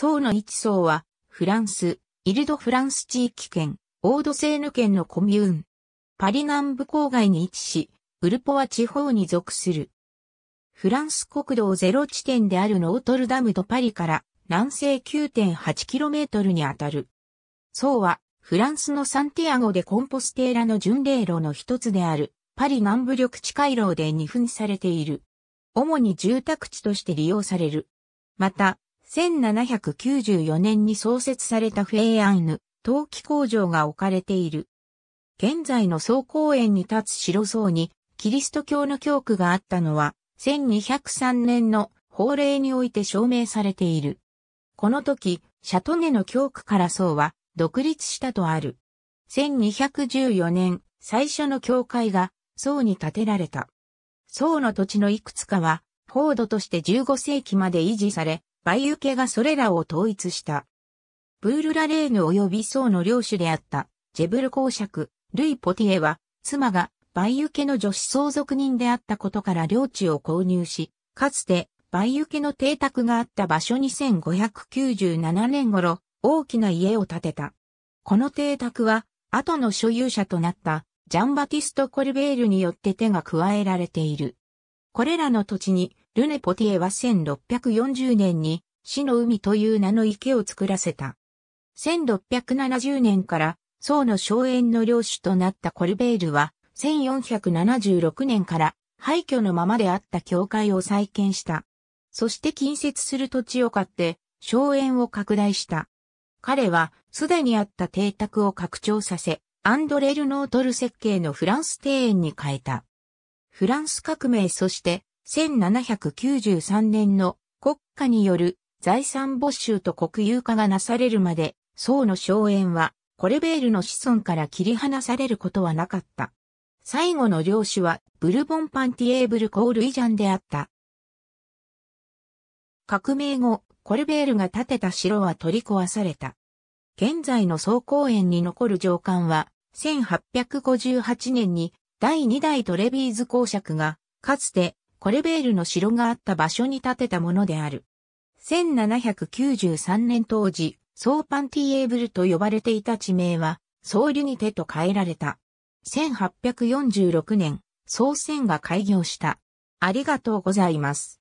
層の一層は、フランス、イルドフランス地域圏、オードセーヌ県のコミューン。パリ南部郊外に位置し、ウルポワ地方に属する。フランス国道ゼロ地点であるノートルダムとパリから南西 9.8km にあたる。層はフランスのサンティアゴでコンポステーラの巡礼路の一つであるパリ南部緑地回廊で二分されている。主に住宅地として利用される。また、1794年に創設されたフェイアンヌ、陶器工場が置かれている。現在の総公園に立つ白層に、キリスト教の教区があったのは、1203年の法令において証明されている。この時、シャトネの教区から層は独立したとある。1214年、最初の教会が層に建てられた。層の土地のいくつかは、フォードとして15世紀まで維持され、バイユケがそれらを統一した。ブールラレーヌ及び僧の領主であった、ジェブル公爵、ルイ・ポティエは、妻がバイユケの女子相続人であったことから領地を購入し、かつてバイユケの邸宅があった場所に1597年頃、大きな家を建てた。この邸宅は、後の所有者となったジャンバティスト・コルベールによって手が加えられている。これらの土地に、ルネポティエは1640年に、死の海という名の池を作らせた。1670年から、宋の荘園の領主となったコルベールは、1476年から廃墟のままであった教会を再建した。そして近接する土地を買って、荘園を拡大した。彼は、すでにあった邸宅を拡張させ、アンドレルノートル設計のフランス庭園に変えた。フランス革命そして1793年の国家による財産没収と国有化がなされるまで、宋の荘園はコレベールの子孫から切り離されることはなかった。最後の領主はブルボンパンティエーブルコールイジャンであった。革命後、コルベールが建てた城は取り壊された。現在の総公園に残る城館は、1858年に第2代トレビーズ公爵が、かつて、コレベールの城があった場所に建てたものである。1793年当時、ソーパンティエーブルと呼ばれていた地名は、ソーリュニテと変えられた。1846年、総選が開業した。ありがとうございます。